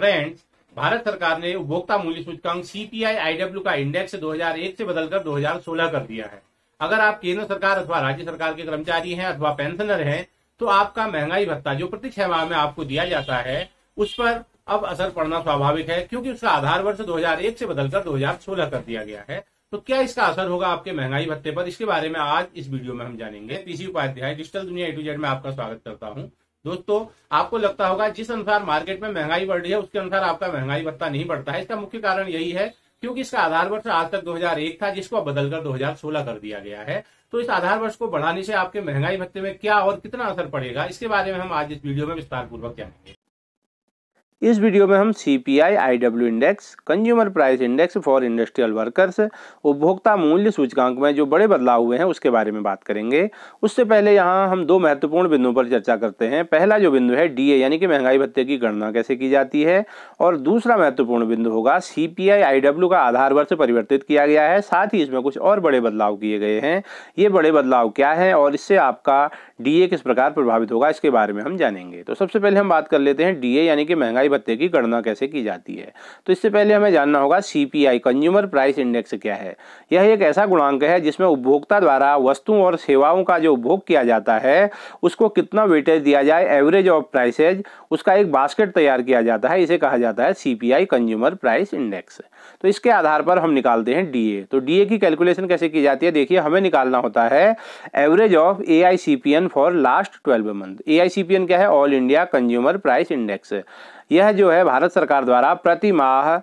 friends Bharat सरकार ने उपभोक्ता मूल्य सूचकांक सीपीआई आईडब्ल्यू का इंडेक्स 2001 से बदलकर 2016 कर दिया है अगर आप केंद्र सरकार अथवा राज्य सरकार के कर्मचारी हैं अथवा पेंशनर हैं तो आपका महंगाई भत्ता जो प्रति छह माह में आपको दिया जाता है उस पर अब असर पड़ना स्वाभाविक है क्योंकि उसका आधार वर्ष 2001 से बदलकर 2016 कर दिया गया है तो क्या इसका असर होगा आपके महंगाई भत्ते पर इसके बारे में आज इस वीडियो में हम जानेंगे पीसी उपाध्याय डिजिटल दुनिया ए टू जेड में आपका स्वागत करता हूँ दोस्तों आपको लगता होगा जिस अनुसार मार्केट में महंगाई बढ़ रही है उसके अनुसार आपका महंगाई भत्ता नहीं बढ़ता है इसका मुख्य कारण यही है क्योंकि इसका आधार वर्ष आज तक 2001 था जिसको बदलकर 2016 कर दिया गया है तो इस आधार वर्ष को बढ़ाने से आपके महंगाई भत्ते में क्या और कितना असर पड़ेगा इसके बारे में हम आज इस वीडियो में विस्तार पूर्वक जानेंगे इस वीडियो में हम C P I I W index consumer price index for industrial workers उपभोक्ता मूल्य सूचकांक में जो बड़े बदलाव हुए हैं उसके बारे में बात करेंगे उससे पहले यहाँ हम दो महत्वपूर्ण बिंदुओं पर चर्चा करते हैं पहला जो बिंदु है डी ए यानी कि महंगाई भत्ते की गणना कैसे की जाती है और दूसरा महत्वपूर्ण बिंदु होगा सी पी आई आई डब्ल्यू का आधार वर्ष परिवर्तित किया गया है साथ ही इसमें कुछ और बड़े बदलाव किए गए हैं ये बड़े बदलाव क्या है और इससे आपका डीए किस प्रकार प्रभावित होगा इसके बारे में हम जानेंगे तो सबसे पहले हम बात कर लेते हैं डीए यानी कि महंगाई भत्ते की गणना कैसे की जाती है तो इससे पहले हमें जानना होगा सीपीआई कंज्यूमर प्राइस इंडेक्स क्या है यह एक ऐसा गुणांक है जिसमें उपभोक्ता द्वारा वस्तुओं और सेवाओं का जो उपभोग किया जाता है उसको कितना वेटेज दिया जाए एवरेज ऑफ प्राइसेज उसका एक बास्केट तैयार किया जाता है इसे कहा जाता है आई कंज्यूमर प्राइस इंडेक्स तो इसके आधार पर हम निकालते हैं डीए तो डीए की कैलकुलेशन कैसे की जाती है देखिए हमें निकालना होता है average of A for last twelve month A I C P N क्या है all India consumer price index यह जो है भारत सरकार द्वारा प्रति माह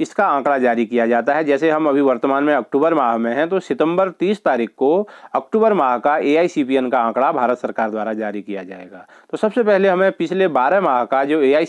इसका आंकड़ा जारी किया जाता है जैसे हम अभी वर्तमान में अक्टूबर माह में हैं तो सितंबर 30 तारीख को अक्टूबर माह का ए का आंकड़ा भारत सरकार द्वारा जारी किया जाएगा तो सबसे पहले हमें पिछले 12 माह का जो ए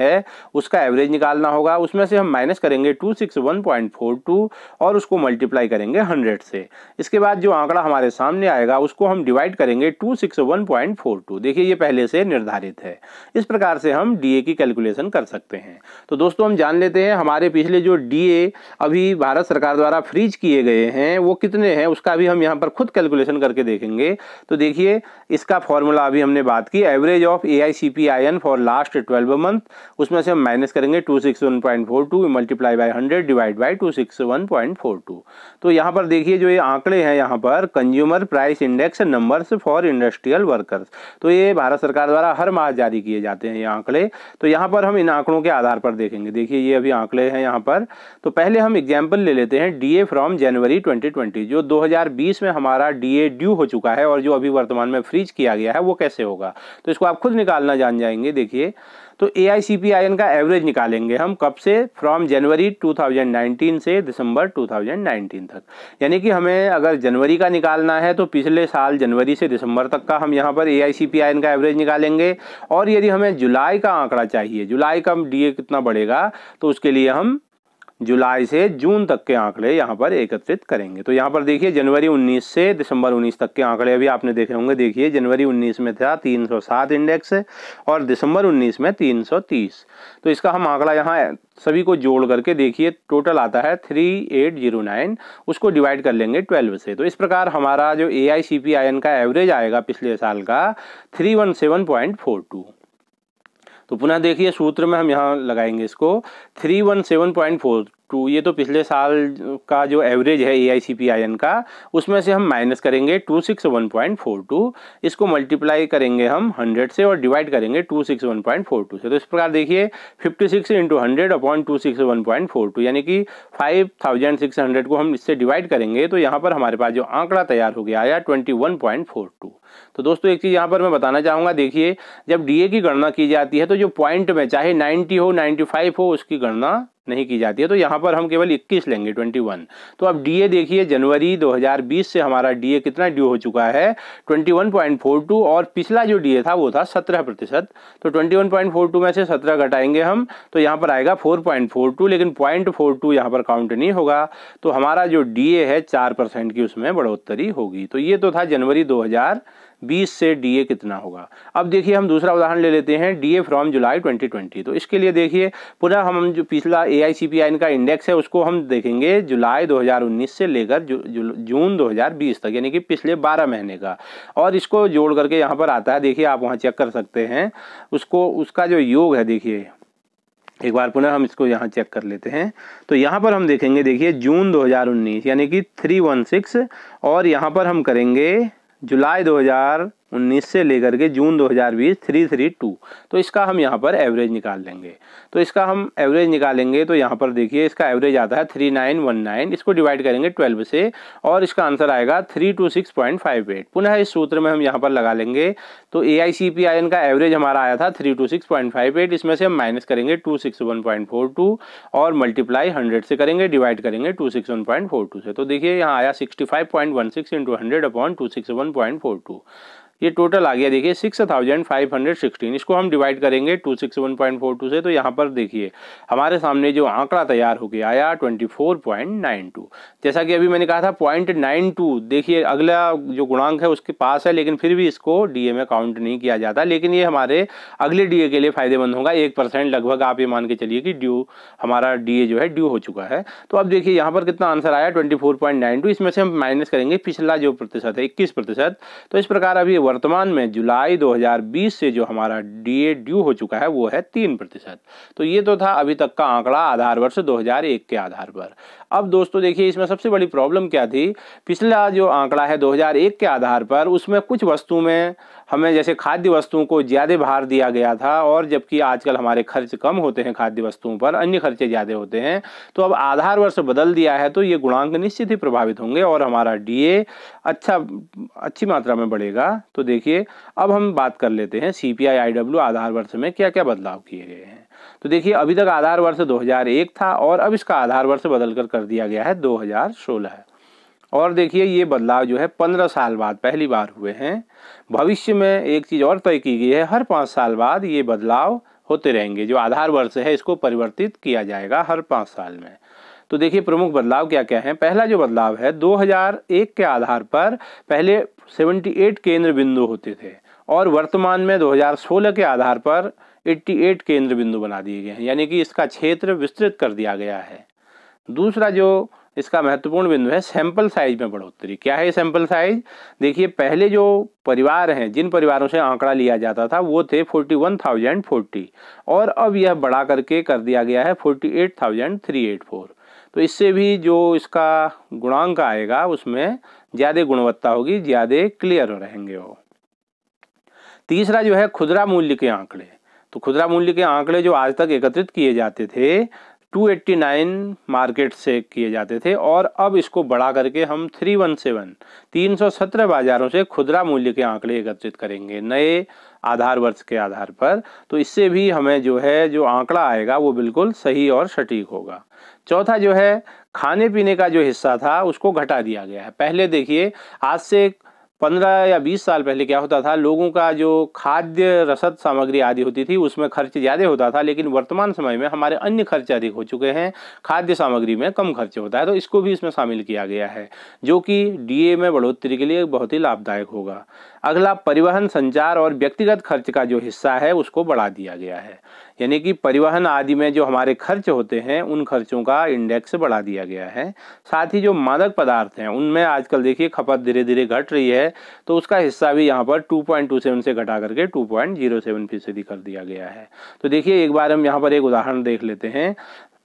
है उसका एवरेज निकालना होगा उसमें से हम माइनस करेंगे 261.42 और उसको मल्टीप्लाई करेंगे 100 से इसके बाद जो आंकड़ा हमारे सामने आएगा उसको हम डिवाइड करेंगे टू देखिए ये पहले से निर्धारित है इस प्रकार से हम डी की कैलकुलेशन कर सकते हैं तो दोस्तों हम जान लेते हैं हमारे पिछले पिछले जो डीए अभी भारत सरकार द्वारा फ्रीज किए गए हैं वो कितने हैं उसका भी हम यहाँ पर खुद कैलकुलेशन करके देखेंगे तो देखिए इसका फॉर्मूला अभी हमने बात की average of A I for last twelve month उसमें से हम माइनस करेंगे two six one point four two multiply by hundred divide by two six one point four two तो यहाँ पर देखिए जो ये आंकड़े हैं यहाँ पर consumer price index numbers for industrial workers तो ये भारत सरकार द्वारा हर माह जारी किए जाते हैं ये आंकड़े तो यहाँ पर हम इन आंकड़ों के आधार पर देखेंगे देखिए ये अभी आंकड़े हैं यहाँ यहाँ पर तो पहले हम एग्जाम्पल ले लेते हैं डी ए फ्रॉम जनवरी 2020 जो 2020 में हमारा डी ए ड्यू हो चुका है और जो अभी वर्तमान में फ्रीज किया गया है वो कैसे होगा तो इसको आप खुद निकालना जान जाएंगे देखिए तो A I C P I N का एवरेज निकालेंगे हम कब से फ्रॉम जनवरी 2019 से दिसंबर 2019 तक यानी कि हमें अगर जनवरी का निकालना है तो पिछले साल जनवरी से दिसंबर तक का हम यहां पर A I C P I N का एवरेज निकालेंगे और यदि हमें जुलाई का आंकड़ा चाहिए जुलाई का डी ए कितना बढ़ेगा तो उसके लिए हम जुलाई से जून तक के आंकड़े यहाँ पर एकत्रित करेंगे तो यहाँ पर देखिए जनवरी 19 से दिसंबर 19 तक के आंकड़े अभी आपने देखे होंगे देखिए जनवरी 19 में था 307 इंडेक्स और दिसंबर 19 में 330 तो इसका हम आंकड़ा यहाँ सभी को जोड़ करके देखिए टोटल आता है 3809 उसको डिवाइड कर लेंगे 12 से तो इस प्रकार हमारा जो A I C P I N का एवरेज आएगा पिछले साल का थ्री तो पुनः देखिए सूत्र में हम यहाँ लगाएंगे इसको three one seven point four two ये तो पिछले साल का जो एवरेज है ए I C P I N का उसमें से हम माइनस करेंगे two six one point four two इसको मल्टीप्लाई करेंगे हम हंड्रेड से और डिवाइड करेंगे two six one point four two से तो इस प्रकार देखिए fifty six into hundred upon two six one point four two यानी कि फाइव थाउजेंड सिक्स हंड्रेड को हम इससे डिवाइड करेंगे तो यहाँ पर हमारे पास जो आंकड़ा तैयार हो गया आया twenty one point four two तो दोस्तों एक चीज़ यहाँ पर मैं बताना चाहूँगा देखिए जब डी ए की गणना की जाती है तो जो पॉइंट में चाहे नाइन्टी हो नाइन्टी फाइव हो उसकी गणना नहीं की जाती है तो यहाँ पर हम केवल 21 लेंगे 21 तो अब डीए देखिए जनवरी 2020 से हमारा डीए कितना ड्यू हो चुका है 21.42 और पिछला जो डीए था वो था 17 प्रतिशत तो 21.42 में से 17 घटाएंगे हम तो यहाँ पर आएगा 4.42 लेकिन पॉइंट फोर टू यहाँ पर काउंट नहीं होगा तो हमारा जो डीए है चार परसेंट की उसमें बढ़ोतरी होगी तो ये तो था जनवरी दो बीस से डीए कितना होगा अब देखिए हम दूसरा उदाहरण ले लेते हैं डीए फ्रॉम जुलाई 2020 तो इसके लिए देखिए पुनः हम जो पिछला ए आई इनका इंडेक्स है उसको हम देखेंगे जुलाई 2019 से लेकर जू, जू, जून 2020 तक यानी कि पिछले 12 महीने का और इसको जोड़ करके यहाँ पर आता है देखिए आप वहाँ चेक कर सकते हैं उसको उसका जो योग है देखिए एक बार पुनः हम इसको यहाँ चेक कर लेते हैं तो यहाँ पर हम देखेंगे देखिए जून 2019 यानी कि 316 और यहाँ पर हम करेंगे जुलाई उन्नीस से लेकर के जून 2020 332 तो इसका हम यहाँ पर एवरेज निकाल लेंगे तो इसका हम एवरेज निकालेंगे तो यहाँ पर देखिए इसका एवरेज आता है 3919 इसको डिवाइड करेंगे 12 से और इसका आंसर आएगा 326.58 पुनः इस सूत्र में हम यहाँ पर लगा लेंगे तो A I C P I N का एवरेज हमारा आया था 326.58 इसमें से हम माइनस करेंगे 261.42 और मल्टीप्लाई 100 से करेंगे डिवाइड करेंगे 261.42 से तो देखिए यहाँ आया 65.16 five point one six into hundred upon two six one point four two ये टोटल आ गया देखिए six thousand five hundred sixteen इसको हम डिवाइड करेंगे two six one point four two से तो यहाँ पर देखिए हमारे सामने जो आंकड़ा तैयार होकर आया twenty four point nine two जैसा कि अभी मैंने कहा था पॉइंट नाइन टू देखिए अगला जो गुणांक है उसके पास है लेकिन फिर भी इसको डी में काउंट नहीं किया जाता लेकिन ये हमारे अगले डी के लिए फ़ायदेमंद होगा एक परसेंट लगभग आप ये मान के चलिए कि ड्यू हमारा डी जो है ड्यू हो चुका है तो अब देखिए यहाँ पर कितना आंसर आया twenty four point nine two इसमें से हम माइनस करेंगे पिछला जो प्रतिशत है इक्कीस प्रतिशत तो इस प्रकार अभी वर्तमान में जुलाई 2020 से जो हमारा डीए ड्यू हो चुका है वो है तीन प्रतिशत तो ये तो था अभी तक का आंकड़ा आधार वर्ष 2001 के आधार पर अब दोस्तों देखिए इसमें सबसे बड़ी प्रॉब्लम क्या थी पिछला जो आंकड़ा है 2001 के आधार पर उसमें कुछ वस्तु में हमें जैसे खाद्य वस्तुओं को ज़्यादा भार दिया गया था और जबकि आजकल हमारे खर्च कम होते हैं खाद्य वस्तुओं पर अन्य खर्चे ज़्यादा होते हैं तो अब आधार वर्ष बदल दिया है तो ये गुणांक निश्चित ही प्रभावित होंगे और हमारा डी अच्छा अच्छी मात्रा में बढ़ेगा तो देखिए अब हम बात कर लेते हैं सी पी आधार वर्ष में क्या क्या बदलाव किए गए हैं तो देखिए अभी तक आधार वर्ष 2001 था और अब इसका आधार वर्ष बदलकर कर दिया गया है 2016 और देखिए ये बदलाव जो है पंद्रह साल बाद पहली बार हुए हैं भविष्य में एक चीज़ और तय की गई है हर पाँच साल बाद ये बदलाव होते रहेंगे जो आधार वर्ष है इसको परिवर्तित किया जाएगा हर पाँच साल में तो देखिए प्रमुख बदलाव क्या क्या हैं पहला जो बदलाव है 2001 के आधार पर पहले 78 केंद्र बिंदु होते थे और वर्तमान में 2016 के आधार पर 88 केंद्र बिंदु बना दिए गए हैं यानी कि इसका क्षेत्र विस्तृत कर दिया गया है दूसरा जो इसका महत्वपूर्ण बिंदु है सैंपल साइज में बढ़ोतरी क्या है सैंपल साइज देखिए पहले जो परिवार हैं जिन परिवारों से आंकड़ा लिया जाता था वो थे फोर्टी वन थाउजेंड फोर्टी और अब यह बढ़ा करके कर दिया गया है forty eight thousand three eight four तो इससे भी जो इसका गुणांक आएगा उसमें ज़्यादा गुणवत्ता होगी ज़्यादा क्लियर रहेंगे वो तीसरा जो है खुदरा मूल्य के आंकड़े तो खुदरा मूल्य के आंकड़े जो आज तक एकत्रित किए जाते थे 289 मार्केट से किए जाते थे और अब इसको बढ़ा करके हम 317 317 बाजारों से खुदरा मूल्य के आंकड़े एकत्रित करेंगे नए आधार वर्ष के आधार पर तो इससे भी हमें जो है जो आंकड़ा आएगा वो बिल्कुल सही और सटीक होगा चौथा जो है खाने पीने का जो हिस्सा था उसको घटा दिया गया है पहले देखिए आज से पंद्रह या बीस साल पहले क्या होता था लोगों का जो खाद्य रसद सामग्री आदि होती थी उसमें खर्च ज़्यादा होता था लेकिन वर्तमान समय में हमारे अन्य खर्च अधिक हो चुके हैं खाद्य सामग्री में कम खर्च होता है तो इसको भी इसमें शामिल किया गया है जो कि डीए में बढ़ोतरी के लिए बहुत ही लाभदायक होगा अगला परिवहन संचार और व्यक्तिगत खर्च का जो हिस्सा है उसको बढ़ा दिया गया है यानी कि परिवहन आदि में जो हमारे खर्च होते हैं उन खर्चों का इंडेक्स बढ़ा दिया गया है साथ ही जो मादक पदार्थ हैं उनमें आजकल देखिए खपत धीरे धीरे घट रही है तो उसका हिस्सा भी यहाँ पर 2.27 से घटा करके 2.07 फीसदी कर दिया गया है तो देखिए एक बार हम यहाँ पर एक उदाहरण देख लेते हैं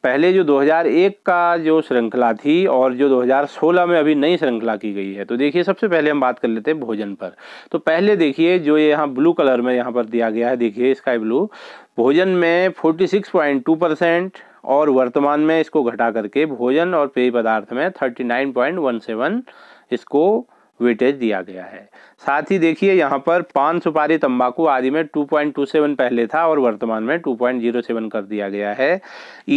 पहले जो 2001 का जो श्रृंखला थी और जो 2016 में अभी नई श्रृंखला की गई है तो देखिए सबसे पहले हम बात कर लेते हैं भोजन पर तो पहले देखिए जो ये यहाँ ब्लू कलर में यहाँ पर दिया गया है देखिए स्काई ब्लू भोजन में 46.2 परसेंट और वर्तमान में इसको घटा करके भोजन और पेय पदार्थ में 39.17 इसको वेटेज दिया गया है साथ ही देखिए यहाँ पर पान सुपारी तंबाकू आदि में 2.27 पहले था और वर्तमान में 2.07 कर दिया गया है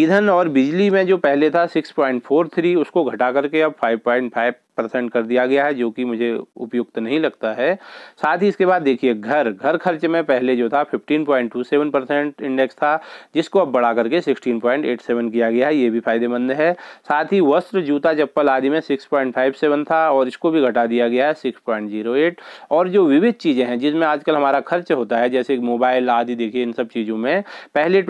ईंधन और बिजली में जो पहले था 6.43 उसको घटा करके अब 5.5 परसेंट कर दिया गया है जो कि मुझे उपयुक्त नहीं लगता है साथ ही इसके बाद देखिए घर घर खर्च में पहले जो था 15.27 परसेंट इंडेक्स था जिसको अब बढ़ा करके 16.87 किया गया है ये भी फायदेमंद है साथ ही वस्त्र जूता चप्पल आदि में सेवन था और इसको भी घटा दिया गया है एट और जो विविध चीज़ें हैं जिसमें आजकल हमारा खर्च होता है जैसे मोबाइल आदि देखिए इन सब चीज़ों में पहले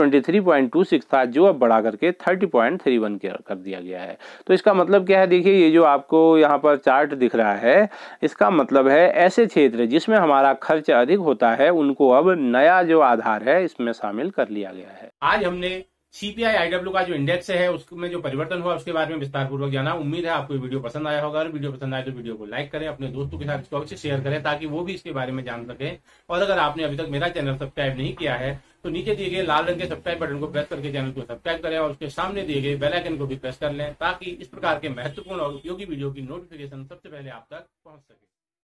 सिक्स था जो अब बढ़ा करके थर्टी पॉइंट थ्री वन कर दिया गया है तो इसका मतलब क्या है देखिए ये जो आपको यहाँ यहाँ पर चार्ट दिख रहा है इसका मतलब है ऐसे क्षेत्र जिसमें हमारा खर्च अधिक होता है उनको अब नया जो आधार है इसमें शामिल कर लिया गया है आज हमने सीपीआई आईडब्ल्यू का जो इंडेक्स है उसमें जो परिवर्तन हुआ उसके बारे में विस्तार पूर्वक जाना उम्मीद है आपको वीडियो पसंद आया होगा और वीडियो पसंद आए तो वीडियो को लाइक करें अपने दोस्तों के साथ इसको अवश्य शेयर करें ताकि वो भी इसके बारे में जान सके और अगर आपने अभी तक मेरा चैनल सब्सक्राइब नहीं किया है तो नीचे दिए गए लाल रंग के सब्सक्राइब बटन को प्रेस करके चैनल को सब्सक्राइब करें और उसके सामने दिए गए बेलाइकन को भी प्रेस कर लें ताकि इस प्रकार के महत्वपूर्ण और उपयोगी वीडियो की नोटिफिकेशन सबसे पहले आप तक पहुंच सके